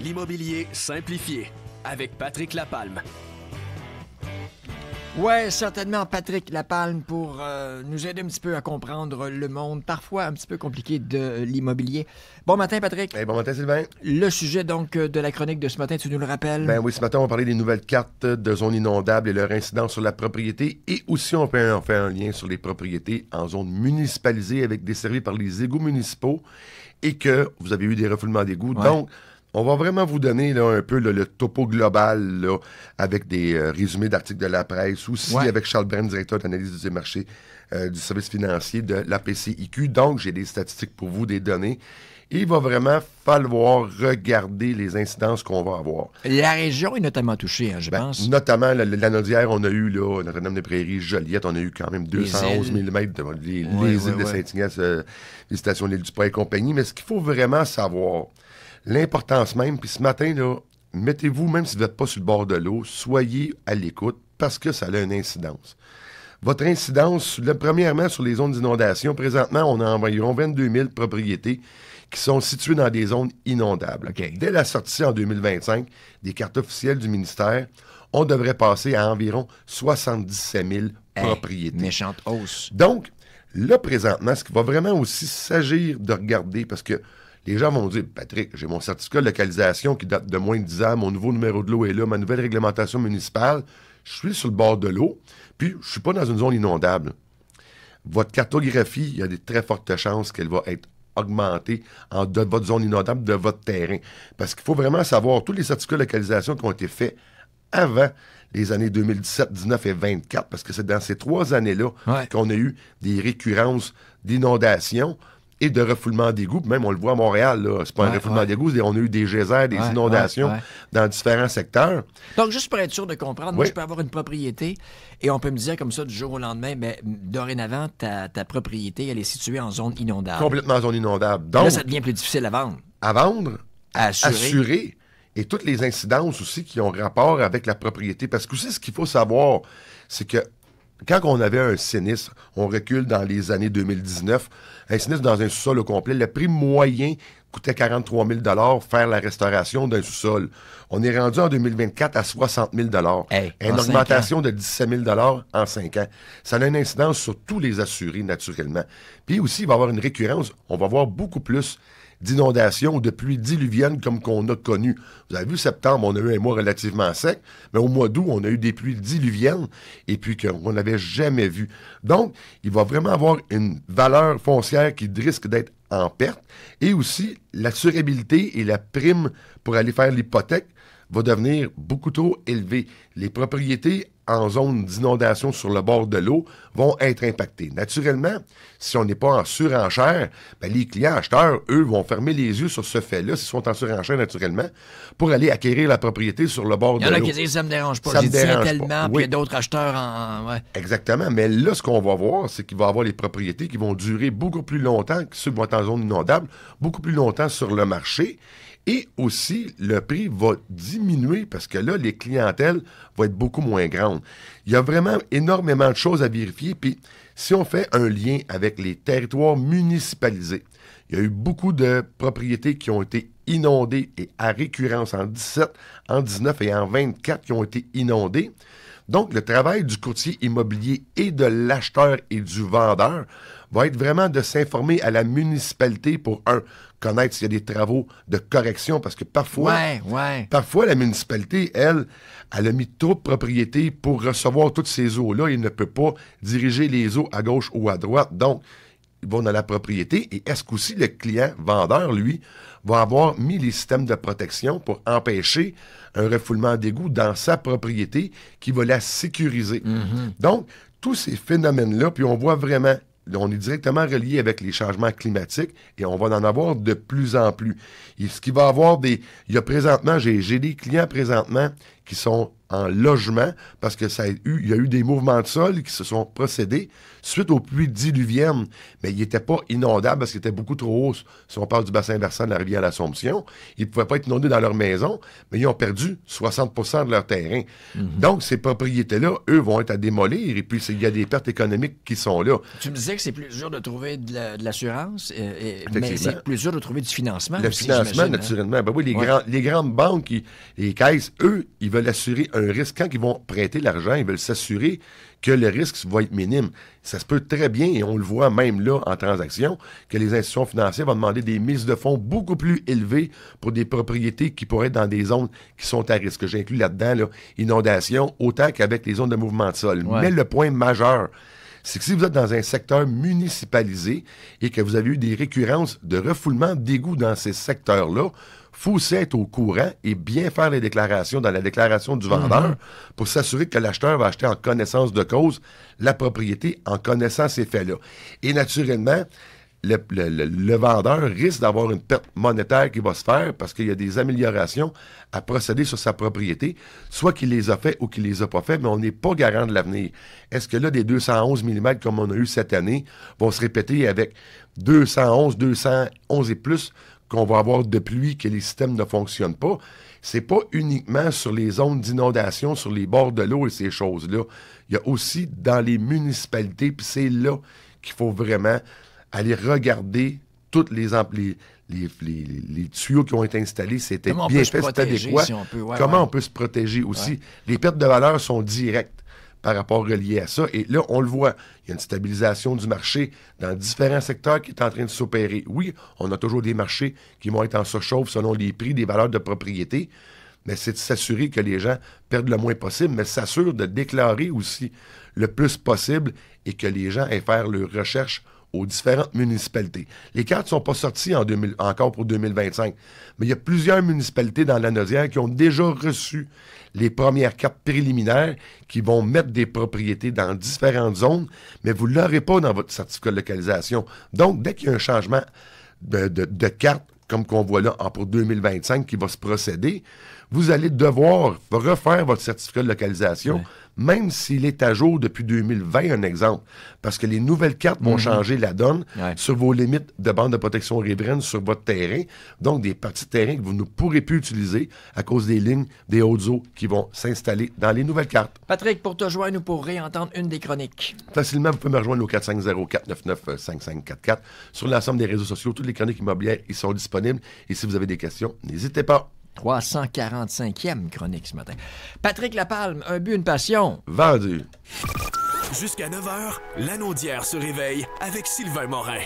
l'immobilier simplifié avec Patrick Lapalme. Oui, certainement Patrick Lapalme pour euh, nous aider un petit peu à comprendre le monde parfois un petit peu compliqué de l'immobilier. Bon matin Patrick. Eh, bon matin Sylvain. Le sujet donc euh, de la chronique de ce matin, tu nous le rappelles? Ben oui, ce matin on parlait des nouvelles cartes de zones inondables et leur incidence sur la propriété et aussi on fait un, un lien sur les propriétés en zone municipalisée avec services par les égouts municipaux et que vous avez eu des refoulements d'égouts. Donc, on va vraiment vous donner un peu le topo global avec des euh, résumés d'articles de la presse, aussi avec Charles Brenn, directeur d'analyse des marchés euh, du service financier de la PCIQ. Donc, j'ai des statistiques pour vous, des données. il va vraiment falloir regarder les incidences qu'on va avoir. La région est notamment touchée, hein, je ben, pense. Notamment, la, d'hier, on a eu, là, Notre-Dame-des-Prairies, Joliette, on a eu quand même 211 000 mètres de, les, îles de Saint-Ignace, euh, les stations de l'île du pas et compagnie. Mais ce qu'il faut vraiment savoir, l'importance même. Puis ce matin, là, mettez-vous, même si vous n'êtes pas sur le bord de l'eau, soyez à l'écoute parce que ça a une incidence. Votre incidence, premièrement, sur les zones d'inondation, présentement, on a environ 22 000 propriétés qui sont situées dans des zones inondables. Dès la sortie en 2025 des cartes officielles du ministère, on devrait passer à environ 77 000 propriétés. Méchante hausse. Donc, là, présentement, ce qui va vraiment aussi s'agir de regarder, parce que les gens vont dire Patrick, j'ai mon certificat de localisation qui date de moins de 10 ans, mon nouveau numéro de l'eau est là, ma nouvelle réglementation municipale, je suis sur le bord de l'eau, puis je suis pas dans une zone inondable. Votre cartographie, il y a des très fortes chances qu'elle va être augmentée en de votre zone inondable de votre terrain. Parce qu'il faut vraiment savoir tous les certificats de localisation qui ont été faits avant les années 2017, 19 et 24, parce que c'est dans ces trois années-là qu'on a eu des récurrences d'inondations et de refoulement des d'égouts. Même on le voit à Montréal, là. C'est pas un refoulement ouais. d'égouts, on a eu des geysers, des inondations dans différents secteurs. Donc, juste pour être sûr de comprendre, moi, je peux avoir une propriété et on peut me dire comme ça du jour au lendemain, mais dorénavant, ta, propriété, elle est située en zone inondable. Complètement en zone inondable. Donc, là, ça devient plus difficile à vendre. À vendre, à assurer. assurer et toutes les incidences aussi qui ont rapport avec la propriété. Parce que aussi, ce qu'il faut savoir, c'est que quand on avait un sinistre, on recule dans les années 2019, un sinistre dans un sous-sol au complet, le prix moyen coûtait 43 000 faire la restauration d'un sous-sol. On est rendu en 2024 à 60 000 Une augmentation de 17 000 en 5 ans. Ça a une incidence sur tous les assurés, naturellement. Puis aussi, il va y avoir une récurrence. On va voir beaucoup plus d'inondations ou de pluies diluviennes comme qu'on a connu. Vous avez vu, septembre, on a eu un mois relativement sec, mais au mois d'août, on a eu des pluies diluviennes et puis qu'on n'avait jamais vu. Donc, il va vraiment avoir une valeur foncière qui risque d'être en perte et aussi la surabilité et la prime pour aller faire l'hypothèque va devenir beaucoup trop élevé. Les propriétés en zone d'inondation sur le bord de l'eau vont être impactées. Naturellement, si on n'est pas en surenchère, ben, les clients acheteurs, eux, vont fermer les yeux sur ce fait-là, s'ils sont en surenchère naturellement, pour aller acquérir la propriété sur le bord de l'eau. Il y en a qui disent « ça me dérange pas, ça tellement, y a d'autres acheteurs en... Exactement, mais là, ce qu'on va voir, c'est qu'il va y avoir les propriétés qui vont durer beaucoup plus longtemps que ceux qui vont être en zone inondable, beaucoup plus longtemps sur le marché, et aussi, le prix va diminuer parce que là, les clientèles vont être beaucoup moins grandes. Il y a vraiment énormément de choses à vérifier. Puis, si on fait un lien avec les territoires municipalisés, il y a eu beaucoup de propriétés qui ont été inondées et à récurrence en 17, en 19 et en 24 qui ont été inondées. Donc, le travail du courtier immobilier et de l'acheteur et du vendeur va être vraiment de s'informer à la municipalité pour, un, connaître s'il y a des travaux de correction, parce que parfois, parfois la municipalité, elle, elle a mis trop de propriétés pour recevoir toutes ces eaux-là. Il ne peut pas diriger les eaux à gauche ou à droite. Donc, vont dans la propriété et est-ce qu'aussi le client vendeur, lui, va avoir mis les systèmes de protection pour empêcher un refoulement d'égout dans sa propriété qui va la sécuriser. Mm-hmm. Donc, tous ces phénomènes-là, puis on voit vraiment, on est directement relié avec les changements climatiques et on va en avoir de plus en plus. Et ce qui va avoir des... Il y a présentement, j'ai des clients présentement qui sont en logement parce que ça il y a eu des mouvements de sol qui se sont procédés suite aux pluies diluviennes, mais ils n'étaient pas inondables parce qu'ils étaient beaucoup trop hauts Si on parle du bassin versant de la rivière l'Assomption, ils ne pouvaient pas être inondés dans leur maison, mais ils ont perdu 60 de leur terrain. Mhm. Donc, ces propriétés-là, eux, vont être à démolir et puis il y a des pertes économiques qui sont là. Tu me disais que c'est plus dur de trouver de l'assurance, euh, euh, mais c'est plus dur de trouver du financement. Le financement, hein? naturellement. Ben oui, les, grandes banques, et les caisses, eux, ils assurer un risque. Quand ils vont prêter l'argent, ils veulent s'assurer que le risque va être minime. Ça se peut très bien, et on le voit même là en transaction, que les institutions financières vont demander des mises de fonds beaucoup plus élevées pour des propriétés qui pourraient être dans des zones qui sont à risque. J'inclus là-dedans là, inondation, autant qu'avec les zones de mouvement de sol. Mais le point majeur, c'est que si vous êtes dans un secteur municipalisé et que vous avez eu des récurrences de refoulement d'égouts dans ces secteurs-là, faut aussi être au courant et bien faire les déclarations dans la déclaration du vendeur mhm. pour s'assurer que l'acheteur va acheter en connaissance de cause la propriété en connaissant ces faits-là. Et naturellement, le, vendeur risque d'avoir une perte monétaire qui va se faire parce qu'il y a des améliorations à procéder sur sa propriété, soit qu'il les a fait ou qu'il les a pas fait, mais on n'est pas garant de l'avenir. Est-ce que là, des 211 mm comme on a eu cette année vont se répéter avec 211, 211 et plus qu'on va avoir de pluie, que les systèmes ne fonctionnent pas? C'est pas uniquement sur les zones d'inondation, sur les bords de l'eau et ces choses-là. Il y a aussi dans les municipalités, puis c'est là qu'il faut vraiment aller regarder toutes les, les, tuyaux qui ont été installés, c'était bien fait, c'était adéquat. Comment on peut se protéger aussi? Les pertes de valeur sont directes par rapport reliées à ça. Et là, on le voit, il y a une stabilisation du marché dans différents secteurs qui est en train de s'opérer. Oui, on a toujours des marchés qui vont être en surchauffe selon les prix des valeurs de propriété, mais c'est de s'assurer que les gens perdent le moins possible, mais s'assurer de déclarer aussi le plus possible et que les gens aient faire leurs recherches aux différentes municipalités. Les cartes ne sont pas sorties encore pour 2025, mais il y a plusieurs municipalités dans la Naudière qui ont déjà reçu les premières cartes préliminaires qui vont mettre des propriétés dans différentes zones, mais vous ne l'aurez pas dans votre certificat de localisation. Donc, dès qu'il y a un changement de, carte, comme qu'on voit là pour 2025 qui va se procéder, vous allez devoir refaire votre certificat de localisation, même s'il est à jour depuis 2020, un exemple, parce que les nouvelles cartes vont mhm. changer la donne sur vos limites de bande de protection riveraine sur votre terrain, donc des parties de terrain que vous ne pourrez plus utiliser à cause des lignes des hautes eaux qui vont s'installer dans les nouvelles cartes. Patrick, pour te joindre nous pour réentendre une des chroniques. Facilement, vous pouvez me rejoindre au 450-499-5544. Sur l'ensemble des réseaux sociaux, toutes les chroniques immobilières y sont disponibles. Et si vous avez des questions, n'hésitez pas. 345e chronique ce matin. Patrick Lapalme, un but, une passion. Vendu. Jusqu'à 9h, l'anodière se réveille avec Sylvain Morin.